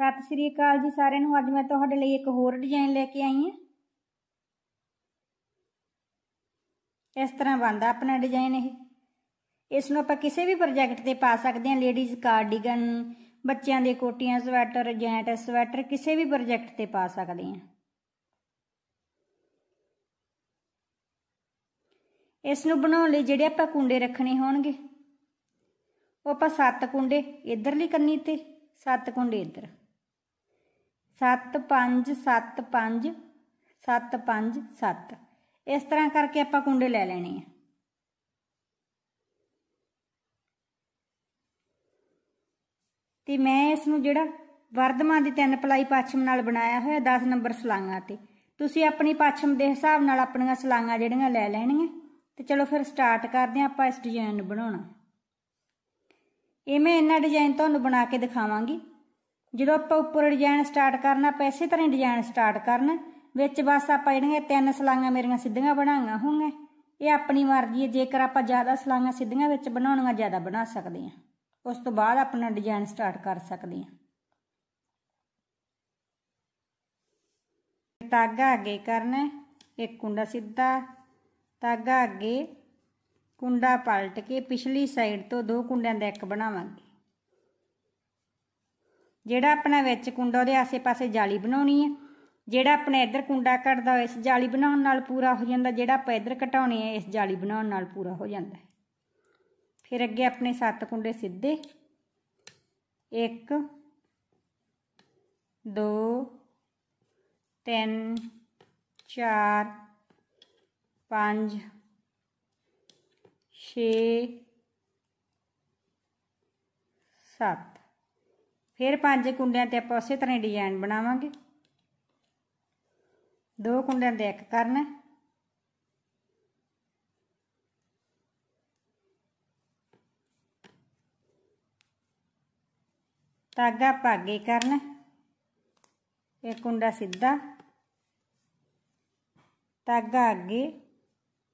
ਸਤਿ ਸ਼੍ਰੀ ਅਕਾਲ ਜੀ ਸਾਰਿਆਂ ਨੂੰ ਅੱਜ ਮੈਂ ਤੁਹਾਡੇ ਲਈ ਇੱਕ ਹੋਰ ਡਿਜ਼ਾਈਨ ਲੈ ਕੇ ਆਈ ਹਾਂ ਇਸ ਤਰ੍ਹਾਂ ਬੰਦਾ ਆਪਣਾ ਡਿਜ਼ਾਈਨ ਇਹ ਇਸ ਨੂੰ ਆਪਾਂ ਕਿਸੇ ਵੀ ਪ੍ਰੋਜੈਕਟ ਤੇ ਪਾ ਸਕਦੇ ਹਾਂ ਲੇਡੀਜ਼ ਕਾਰਡੀਗਨ ਬੱਚਿਆਂ ਦੇ ਕੋਟੀਆਂ ਸਵੈਟਰ ਜੈਂਟ ਸਵੈਟਰ ਕਿਸੇ ਵੀ ਪ੍ਰੋਜੈਕਟ ਤੇ ਪਾ ਸਕਦੇ ਹਾਂ ਇਸ ਨੂੰ ਬਣਾਉਣ ਲਈ ਜਿਹੜੇ ਆਪਾਂ ਕੁੰਡੇ ਰੱਖਣੇ ਹੋਣਗੇ ਉਹ ਆਪਾਂ ਸੱਤ ਕੁੰਡੇ ਇਧਰਲੀ ਕੰਨੀ ਤੇ ਸੱਤ ਕੁੰਡੇ ਇੱਧਰ ਸੱਤ ਪੰਜ ਇਸ ਤਰ੍ਹਾਂ ਕਰਕੇ ਆਪਾਂ ਕੁੰਡੇ ਲੈ ਲੈਣੇ ਆ ਤੇ ਮੈਂ ਇਸ ਨੂੰ ਜਿਹੜਾ ਵਰਧਮਾਨ ਦੀ ਤਿੰਨ ਪਲਾਈ ਪਾਛਮ ਨਾਲ ਬਣਾਇਆ ਹੋਇਆ 10 ਨੰਬਰ ਸਲਾਂਗਾ ਤੇ ਤੁਸੀਂ ਆਪਣੀ ਪਾਛਮ ਦੇ ਹਿਸਾਬ ਨਾਲ ਆਪਣੀਆਂ ਸਲਾਂਗਾ ਜਿਹੜੀਆਂ ਲੈ ਲੈਣੀਆਂ ਤੇ ਚਲੋ ਫਿਰ ਸਟਾਰਟ ਕਰਦੇ ਆਂ ਆਪਾਂ ਇਸ ਡਿਜ਼ਾਈਨ ਨੂੰ ਬਣਾਉਣਾ ਇਹ ਮੈਂ ਇਹਨਾਂ ਡਿਜ਼ਾਈਨ ਤੁਹਾਨੂੰ ਬਣਾ ਕੇ ਦਿਖਾਵਾਂਗੀ ਜਦੋਂ ਆਪਾਂ ਉੱਪਰ ਡਿਜ਼ਾਈਨ ਸਟਾਰਟ ਕਰਨਾ ਆਪਾਂ ਇਸੇ ਤਰ੍ਹਾਂ ਡਿਜ਼ਾਈਨ ਸਟਾਰਟ ਕਰਨ ਵਿੱਚ ਬਸ ਆਪਾਂ ਜਿਹੜੀਆਂ ਤਿੰਨ ਸਲਾਈਆਂ ਮੇਰੀਆਂ ਸਿੱਧੀਆਂ ਬਣਾਈਆਂ ਹੋਣਗੀਆਂ ਇਹ ਆਪਣੀ ਮਰਜ਼ੀ ਹੈ ਜੇਕਰ ਆਪਾਂ ਜ਼ਿਆਦਾ ਸਲਾਈਆਂ ਸਿੱਧੀਆਂ ਵਿੱਚ ਬਣਾਉਣੀਆਂ ਜ਼ਿਆਦਾ ਬਣਾ ਸਕਦੇ ਹਾਂ ਉਸ ਤੋਂ ਬਾਅਦ ਆਪਣਾ ਡਿਜ਼ਾਈਨ ਸਟਾਰਟ ਕਰ ਸਕਦੇ ਹਾਂ ਤਾਗਾ ਅੱਗੇ ਕਰਨਾ ਇੱਕ ਕੁੰਡਾ ਸਿੱਧਾ ਤਾਗਾ ਅੱਗੇ ਕੁੰਡਾ ਪਲਟ ਕੇ ਪਿਛਲੀ ਸਾਈਡ ਤੋਂ ਦੋ ਕੁੰਡਿਆਂ ਦਾ ਇੱਕ ਬਣਾਵਾਂਗੇ ਜਿਹੜਾ ਆਪਣਾ ਵਿੱਚ ਕੁੰਡਾ ਉਹਦੇ ਆਸੇ-ਪਾਸੇ ਜਾਲੀ ਬਣਾਉਣੀ ਹੈ ਜਿਹੜਾ ਆਪਣੇ ਇੱਧਰ ਕੁੰਡਾ ਕੱਢਦਾ ਹੋਇਆ ਇਸ ਜਾਲੀ ਬਣਾਉਣ ਨਾਲ ਪੂਰਾ ਹੋ ਜਾਂਦਾ ਜਿਹੜਾ ਆਪਾਂ ਇੱਧਰ ਘਟਾਉਣੇ ਆ ਇਸ ਜਾਲੀ ਬਣਾਉਣ ਨਾਲ ਪੂਰਾ ਹੋ ਜਾਂਦਾ ਫਿਰ ਅੱਗੇ ਆਪਣੇ ਸੱਤ ਕੁੰਡੇ ਸਿੱਧੇ 1 2 3 4 5 6 7 ਫਿਰ ਪੰਜ ਕੁੰਡਿਆਂ ਤੇ ਆਪਾਂ ਉਸੇ ਤਰ੍ਹਾਂ ਡਿਜ਼ਾਈਨ ਬਣਾਵਾਂਗੇ ਦੋ ਕੁੰਡਿਆਂ ਤੇ ਇੱਕ ਕਰਨਾ ਤਾਗਾ ਪਾਗੇ ਕਰਨਾ ਇੱਕ ਕੁੰਡਾ ਸਿੱਧਾ ਤਾਗਾ ਅੱਗੇ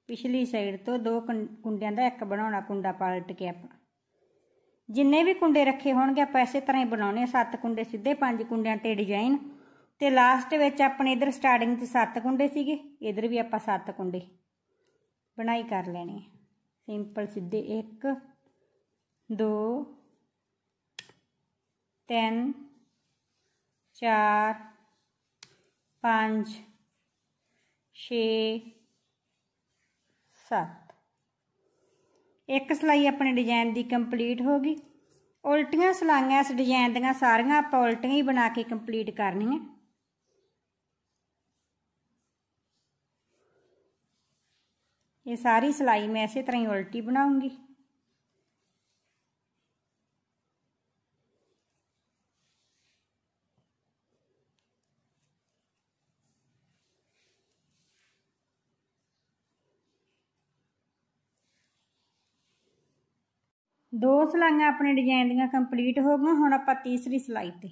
ਪਿਛਲੀ ਸਾਈਡ ਤੋਂ ਦੋ ਕੁੰਡਿਆਂ ਦਾ ਇੱਕ ਬਣਾਉਣਾ ਕੁੰਡਾ ਪਲਟ ਕੇ ਆਪਾਂ ਜਿੰਨੇ ਵੀ ਕੁੰਡੇ ਰੱਖੇ ਹੋਣਗੇ ਆਪਾਂ ਇਸੇ ਤਰ੍ਹਾਂ ਹੀ ਬਣਾਉਣੇ ਸੱਤ ਕੁੰਡੇ ਸਿੱਧੇ ਪੰਜ ਕੁੰਡਿਆਂ ਤੇ ਡਿਜ਼ਾਈਨ ਤੇ ਲਾਸਟ ਵਿੱਚ ਆਪਣੇ ਇਧਰ ਸਟਾਰਟਿੰਗ 'ਚ ਸੱਤ ਕੁੰਡੇ ਸੀਗੇ ਇਧਰ ਵੀ ਆਪਾਂ ਸੱਤ ਕੁੰਡੇ ਬਣਾਈ ਕਰ ਲੈਣੇ ਸਿੰਪਲ ਸਿੱਧੇ 1 2 3 4 5 6 7 एक सिलाई अपने डिजाइन की कंप्लीट होगी उल्टिया सिलाइया इस डिजाइन दारिया आप उल्टिया ही बना के कंप्लीट करनी है ये सारी सिलाई मैं इस तरह ही उल्टी बनाऊंगी ਦੋ ਸਲਾਈਆਂ ਆਪਣੇ ਡਿਜ਼ਾਈਨ ਦੀਆਂ ਕੰਪਲੀਟ ਹੋ ਗਈਆਂ ਹੁਣ ਆਪਾਂ ਤੀਸਰੀ ਸਲਾਈ ਤੇ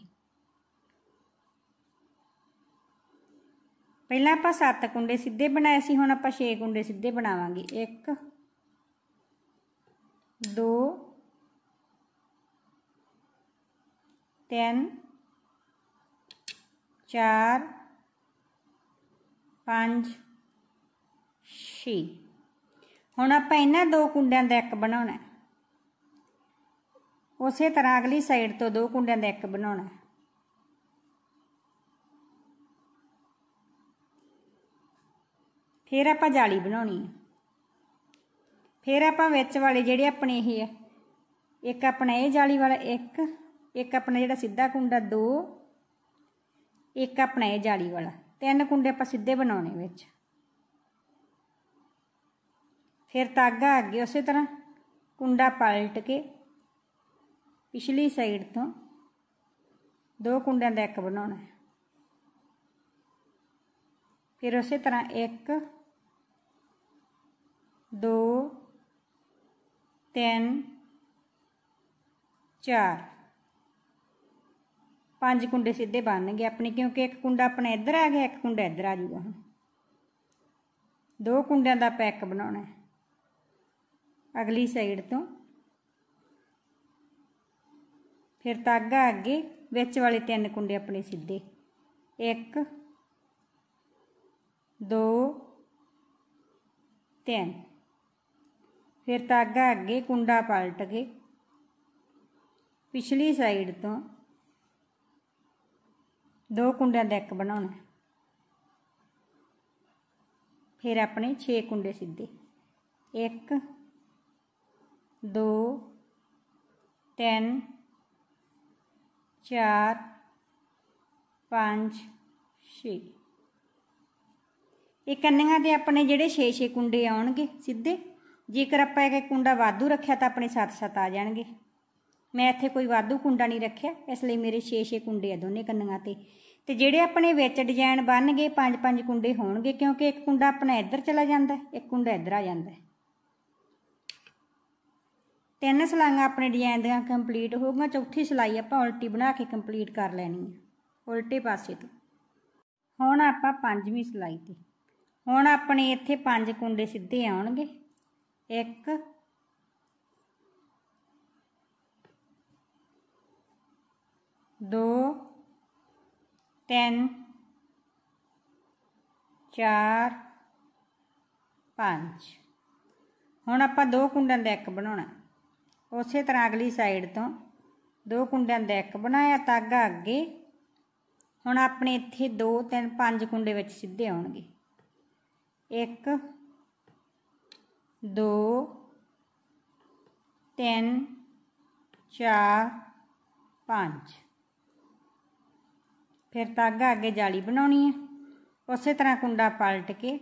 ਪਹਿਲਾਂ ਆਪਾਂ 7 ਕੁੰਡੇ ਸਿੱਧੇ ਬਣਾਏ ਸੀ ਹੁਣ ਆਪਾਂ 6 ਕੁੰਡੇ ਸਿੱਧੇ ਬਣਾਵਾਂਗੇ 1 2 3 4 5 6 ਹੁਣ ਆਪਾਂ ਇਹਨਾਂ ਦੋ ਕੁੰਡਿਆਂ ਦਾ ਇੱਕ ਬਣਾਉਣਾ ਹੈ ਉਸੇ ਤਰ੍ਹਾਂ ਅਗਲੀ ਸਾਈਡ ਤੋਂ ਦੋ ਕੁੰਡਿਆਂ ਦਾ ਇੱਕ ਬਣਾਉਣਾ ਫਿਰ ਆਪਾਂ ਜਾਲੀ ਬਣਾਉਣੀ ਹੈ ਫਿਰ ਆਪਾਂ ਵਿੱਚ ਵਾਲੇ ਜਿਹੜੇ ਆਪਣੇ ਇਹ ਹੈ ਇੱਕ ਆਪਣਾ ਇਹ ਜਾਲੀ ਵਾਲਾ ਇੱਕ ਇੱਕ ਆਪਣਾ ਜਿਹੜਾ ਸਿੱਧਾ ਕੁੰਡਾ ਦੋ ਇੱਕ ਆਪਣਾ ਇਹ ਜਾਲੀ ਵਾਲਾ ਤਿੰਨ ਕੁੰਡੇ ਆਪਾਂ ਸਿੱਧੇ ਬਣਾਉਣੇ ਵਿੱਚ ਫਿਰ ਤਾਗਾ ਅੱਗੇ ਉਸੇ ਤਰ੍ਹਾਂ ਕੁੰਡਾ ਪਲਟ ਕੇ ਪਿਛਲੀ ਸਾਈਡ ਤੋਂ ਦੋ ਕੁੰਡਿਆਂ ਦਾ ਇੱਕ ਬਣਾਉਣਾ ਹੈ ਫਿਰ ਉਸੇ ਤਰ੍ਹਾਂ 1 2 3 4 ਪੰਜ ਕੁੰਡੇ ਸਿੱਧੇ ਬਣਨਗੇ ਆਪਣੇ ਕਿਉਂਕਿ ਇੱਕ ਕੁੰਡਾ ਆਪਣਾ ਇੱਧਰ ਆ ਗਿਆ ਇੱਕ ਕੁੰਡਾ ਇੱਧਰ ਆ ਜੂਗਾ ਹੁਣ ਦੋ ਕੁੰਡਿਆਂ ਦਾ ਪੈਕ ਬਣਾਉਣਾ ਹੈ ਅਗਲੀ ਸਾਈਡ ਤੋਂ ਫਿਰ ਤਾਗਾ ਅੱਗੇ ਵਿੱਚ ਵਾਲੇ ਤਿੰਨ ਕੁੰਡੇ ਆਪਣੇ ਸਿੱਧੇ 1 2 3 ਫਿਰ ਤਾਗਾ ਅੱਗੇ ਕੁੰਡਾ ਪਲਟ ਕੇ ਪਿਛਲੀ ਸਾਈਡ ਤੋਂ ਦੋ ਕੁੰਡਿਆਂ ਦਾ ਇੱਕ ਬਣਾਉਣਾ ਫਿਰ ਆਪਣੇ 6 ਕੁੰਡੇ ਸਿੱਧੇ 1 2 3 ਚਾਰ ਪੰਜ 6 ਇਹ ਕੰਨੀਆਂ ਦੇ ਆਪਣੇ ਜਿਹੜੇ 6-6 ਕੁੰਡੇ ਆਉਣਗੇ ਸਿੱਧੇ ਜੇਕਰ ਆਪਾਂ ਇੱਕ ਕੁੰਡਾ ਵਾਧੂ ਰੱਖਿਆ ਤਾਂ ਆਪਣੇ ਸਾਥ ਸਾਥ ਆ ਜਾਣਗੇ ਮੈਂ ਇੱਥੇ ਕੋਈ ਵਾਧੂ ਕੁੰਡਾ ਨਹੀਂ ਰੱਖਿਆ ਇਸ ਲਈ ਮੇਰੇ 6-6 ਕੁੰਡੇ ਆ ਦੋਨੇ ਕੰਨੀਆਂ ਤੇ ਤੇ ਜਿਹੜੇ ਆਪਣੇ ਵਿੱਚ ਡਿਜ਼ਾਈਨ ਬਣਨਗੇ 5-5 ਕੁੰਡੇ ਹੋਣਗੇ ਕਿਉਂਕਿ ਇੱਕ ਕੁੰਡਾ ਆਪਣਾ ਇੱਧਰ ਚਲਾ ਜਾਂਦਾ ਇੱਕ ਕੁੰਡਾ ਇੱਧਰ ਆ ਜਾਂਦਾ ਤਿੰਨ ਸਲਾਈਆਂ ਆਪਣੇ ਡਿਜ਼ਾਈਨ ਦੀਆਂ ਕੰਪਲੀਟ ਹੋ ਗਈਆਂ ਚੌਥੀ ਸਲਾਈ ਆਪਾਂ ਉਲਟੀ ਬਣਾ ਕੇ ਕੰਪਲੀਟ ਕਰ ਲੈਣੀ ਹੈ ਉਲਟੇ ਪਾਸੇ ਤੋਂ ਹੁਣ ਆਪਾਂ ਪੰਜਵੀਂ ਸਲਾਈ ਤੇ ਹੁਣ ਆਪਣੇ ਇੱਥੇ ਪੰਜ ਕੁੰਡੇ ਸਿੱਧੇ ਆਉਣਗੇ 1 ਦੋ ਤਿੰਨ ਚਾਰ ਪੰਜ ਹੁਣ ਆਪਾਂ ਦੋ ਕੁੰਡਾਂ ਦਾ ਇੱਕ ਬਣਾਉਣਾ ਉਸੇ ਤਰ੍ਹਾਂ ਅਗਲੀ ਸਾਈਡ ਤੋਂ ਦੋ ਕੁੰਡਿਆਂ ਦਾ ਇੱਕ ਬਣਾਇਆ ਤਾਗਾ ਅੱਗੇ ਹੁਣ ਆਪਣੇ ਇੱਥੇ 2 3 5 ਕੁੰਡੇ ਵਿੱਚ ਸਿੱਧੇ ਆਉਣਗੇ 1 2 3 4 5 ਫਿਰ ਤਾਗਾ ਅੱਗੇ ਜਾਲੀ ਬਣਾਉਣੀ ਹੈ ਉਸੇ ਤਰ੍ਹਾਂ ਕੁੰਡਾ ਪਲਟ ਕੇ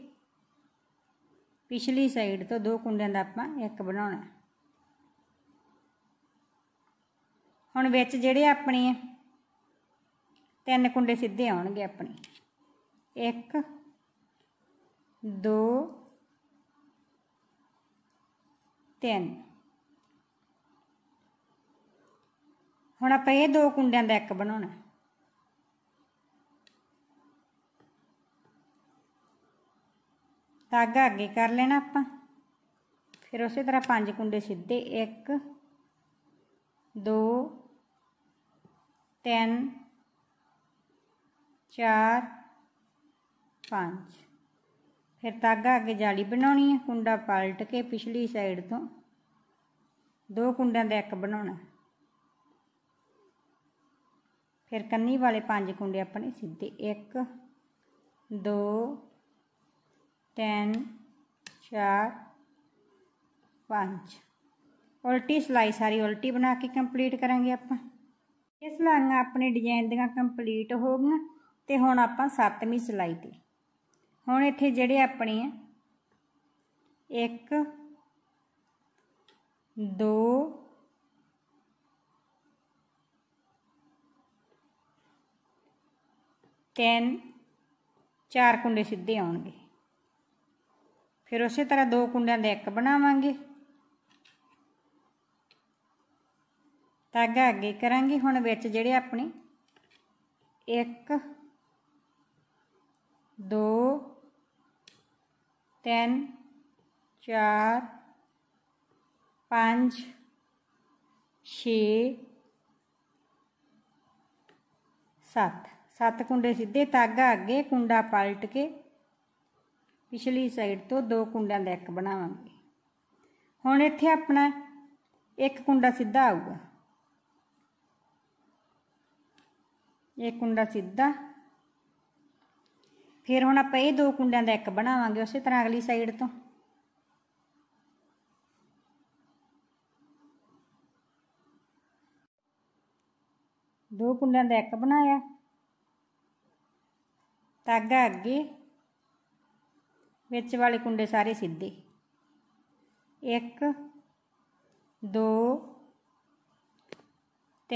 ਪਿਛਲੀ ਸਾਈਡ ਤੋਂ ਦੋ ਕੁੰਡਿਆਂ ਦਾ ਆਪਾਂ ਇੱਕ ਬਣਾਉਣਾ ਹੈ ਹੁਣ ਵਿੱਚ ਜਿਹੜੇ ਆਪਣੇ ਤਿੰਨ ਕੁੰਡੇ ਸਿੱਧੇ ਆਉਣਗੇ ਆਪਣੇ ਇੱਕ ਦੋ ਤਿੰਨ ਹੁਣ ਆਪਾਂ ਇਹ ਦੋ ਕੁੰਡਿਆਂ ਦਾ ਇੱਕ ਬਣਾਉਣਾ ਧਾਗਾ ਅੱਗੇ ਕਰ ਲੈਣਾ ਆਪਾਂ ਫਿਰ ਉਸੇ ਤਰ੍ਹਾਂ ਪੰਜ ਕੁੰਡੇ ਸਿੱਧੇ 1 2 ਤਿੰਨ ਚਾਰ ਪੰਜ ਫਿਰ ਤਾਗਾ ਅੱਗੇ ਜਾਲੀ ਬਣਾਉਣੀ ਹੈ ਕੁੰਡਾ ਪਲਟ ਕੇ ਪਿਛਲੀ ਸਾਈਡ ਤੋਂ ਦੋ ਕੁੰਡਿਆਂ ਦਾ ਇੱਕ ਬਣਾਉਣਾ ਫਿਰ ਕੰਨੀ ਵਾਲੇ ਪੰਜ ਕੁੰਡੇ ਆਪਣੇ ਸਿੱਧੇ 1 2 3 4 5 ਉਲਟੀ ਸਲਾਈ ਸਾਰੀ ਉਲਟੀ ਬਣਾ ਕੇ ਕੰਪਲੀਟ ਕਰਾਂਗੇ ਆਪਾਂ ਇਹ ਸਲਾਈਆਂ ਆਪਣੇ ਡਿਜ਼ਾਈਨ ਦੀਆਂ ਕੰਪਲੀਟ ਹੋ ਗਈਆਂ ਤੇ ਹੁਣ ਆਪਾਂ 7ਵੀਂ ਸਲਾਈ ਤੇ ਹੁਣ ਇੱਥੇ ਜਿਹੜੇ ਆਪਣੇ ਆ 10 4 ਚਾਰ ਕੁੰਡੇ ਸਿੱਧੇ ਆਉਣਗੇ ਫਿਰ ਉਸੇ ਤਰ੍ਹਾਂ ਦੋ ਕੁੰਡਿਆਂ ਦਾ ਇੱਕ ਬਣਾਵਾਂਗੇ ਧਾਗਾ ਅੱਗੇ ਕਰਾਂਗੇ ਹੁਣ ਵਿੱਚ ਜਿਹੜੇ ਆਪਣੇ 1 2 3 4 5 6 7 7 ਕੁੰਡੇ ਸਿੱਧੇ ਤਾਗਾ ਅੱਗੇ ਕੁੰਡਾ ਪਲਟ ਕੇ ਪਿਛਲੀ ਸਾਈਡ ਤੋਂ ਦੋ ਕੁੰਡਿਆਂ ਦਾ ਇੱਕ ਬਣਾਵਾਂਗੇ ਹੁਣ ਇੱਥੇ ਆਪਣਾ ਇੱਕ ਕੁੰਡਾ ਸਿੱਧਾ ਆਊਗਾ ਇਹ ਕੁੰਡਾ ਸਿੱਧਾ ਫਿਰ ਹੁਣ ਆਪਾਂ ਇਹ ਦੋ ਕੁੰਡਿਆਂ ਦਾ ਇੱਕ ਬਣਾਵਾਂਗੇ ਉਸੇ ਤਰ੍ਹਾਂ ਅਗਲੀ ਸਾਈਡ ਤੋਂ ਦੋ ਕੁੰਡਿਆਂ ਦਾ ਇੱਕ ਬਣਾਇਆ ਤਾਗਾ ਅੱਗੇ ਵਿੱਚ ਵਾਲੇ ਕੁੰਡੇ ਸਾਰੇ ਸਿੱਧੇ 1 2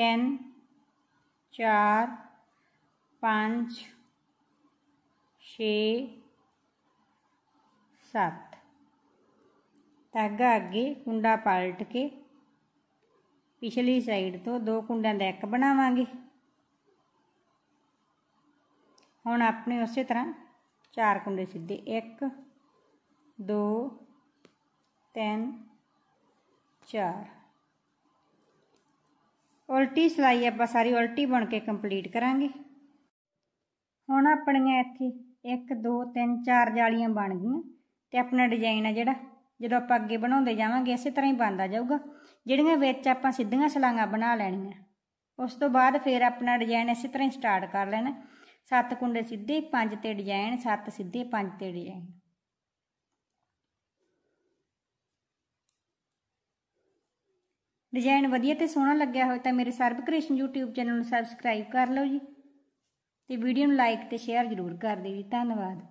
3 4 पांच छे सत धागा अगे कुंडा पलट के पिछली साइड तो दो कुंड का बनावे हम अपने उस तरह चार कुंडे सीधे एक दो तीन चार उल्टी सिलाई आप सारी उल्टी बन के कंप्लीट करा ਹੁਣ ਆਪਣੀਆਂ ਇੱਥੇ 1 2 3 4 ਜਾਲੀਆਂ ਬਣ ਗਈਆਂ ਤੇ ਆਪਣਾ ਡਿਜ਼ਾਈਨ ਆ ਜਿਹੜਾ ਜਦੋਂ ਆਪਾਂ ਅੱਗੇ ਬਣਾਉਂਦੇ ਜਾਵਾਂਗੇ ਇਸੇ ਤਰ੍ਹਾਂ ਹੀ ਬਣਦਾ ਜਾਊਗਾ ਜਿਹੜੀਆਂ ਵਿੱਚ ਆਪਾਂ ਸਿੱਧੀਆਂ ਸਲਾਂਗਾ ਬਣਾ ਲੈਣੀਆਂ ਉਸ ਤੋਂ ਬਾਅਦ ਫਿਰ ਆਪਣਾ ਡਿਜ਼ਾਈਨ ਇਸੇ ਤਰ੍ਹਾਂ ਹੀ ਸਟਾਰਟ ਕਰ ਲੈਣਾ ਸੱਤ ਕੁੰਡੇ ਸਿੱਧੇ ਪੰਜ ਤੇ ਡਿਜ਼ਾਈਨ ਸੱਤ ਸਿੱਧੇ ਪੰਜ ਤੇ ਡਿਜ਼ਾਈਨ ਡਿਜ਼ਾਈਨ ਵਧੀਆ ਤੇ ਸੋਹਣਾ ਲੱਗਿਆ ਹੋਵੇ ਤਾਂ ਮੇਰੇ ਸਰਬ ਕ੍ਰਿਸ਼ਨ YouTube ਚੈਨਲ ਨੂੰ ਸਬਸਕ੍ਰਾਈਬ ਕਰ ਲਓ ਜੀ ਤੇ ਵੀਡੀਓ ਨੂੰ ਲਾਈਕ ਤੇ ਸ਼ੇਅਰ ਜ਼ਰੂਰ ਕਰ ਦਿਓ ਜੀ ਧੰਨਵਾਦ